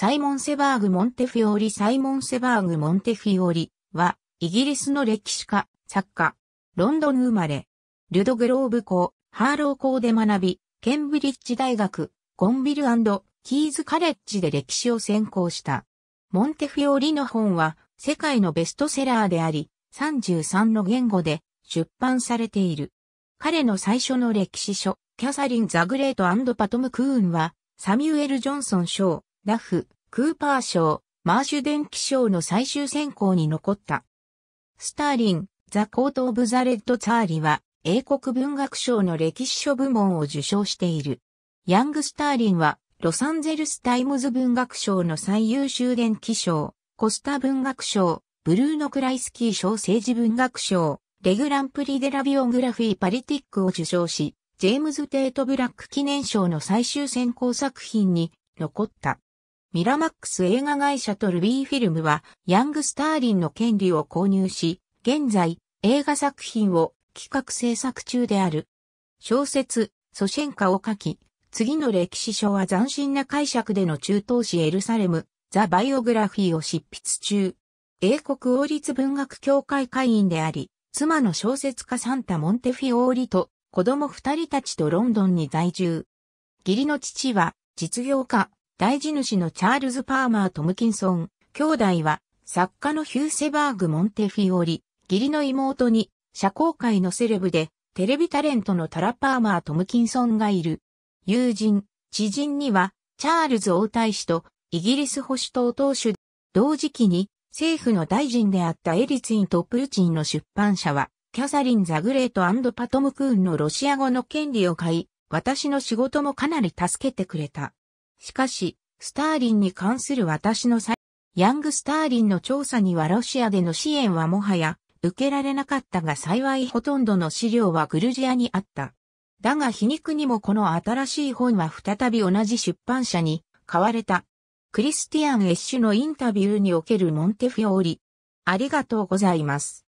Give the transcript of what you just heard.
サイモン・セバーグ・モンテフィオーリサイモン・セバーグ・モンテフィオーリは、イギリスの歴史家、作家、ロンドン生まれ、ルドグローブ校、ハーロー校で学び、ケンブリッジ大学、ゴンビルキーズカレッジで歴史を専攻した。モンテフィオーリの本は、世界のベストセラーであり、33の言語で出版されている。彼の最初の歴史書、キャサリン・ザ・グレートパトム・クーンは、サミュエル・ジョンソン賞、ラフ、クーパー賞、マーシュ電気賞の最終選考に残った。スターリン、ザ・コート・オブ・ザ・レッド・ツァーリは、英国文学賞の歴史書部門を受賞している。ヤング・スターリンは、ロサンゼルス・タイムズ文学賞の最優秀電気賞、コスタ文学賞、ブルーノ・クライスキー賞政治文学賞、レグランプリ・デラビオグラフィー・パリティックを受賞し、ジェームズ・テート・ブラック記念賞の最終選考作品に残った。ミラマックス映画会社とルビーフィルムは、ヤングスターリンの権利を購入し、現在、映画作品を企画制作中である。小説、ソシェンカを書き、次の歴史書は斬新な解釈での中東史エルサレム、ザ・バイオグラフィーを執筆中。英国王立文学協会会員であり、妻の小説家サンタ・モンテフィオーリと子供二人たちとロンドンに在住。義理の父は実業家、大地主のチャールズ・パーマー・トムキンソン、兄弟は、作家のヒューセバーグ・モンテフィオリ、義理の妹に、社交界のセレブで、テレビタレントのタラ・パーマー・トムキンソンがいる。友人、知人には、チャールズ王太子と、イギリス保守党党首、同時期に、政府の大臣であったエリツィンとプーチンの出版社は、キャサリン・ザグレートパトム・クーンのロシア語の権利を買い、私の仕事もかなり助けてくれた。しかし、スターリンに関する私のヤングスターリンの調査にはロシアでの支援はもはや受けられなかったが幸いほとんどの資料はグルジアにあった。だが皮肉にもこの新しい本は再び同じ出版社に買われた。クリスティアン・エッシュのインタビューにおけるモンテフィオーリ。ありがとうございます。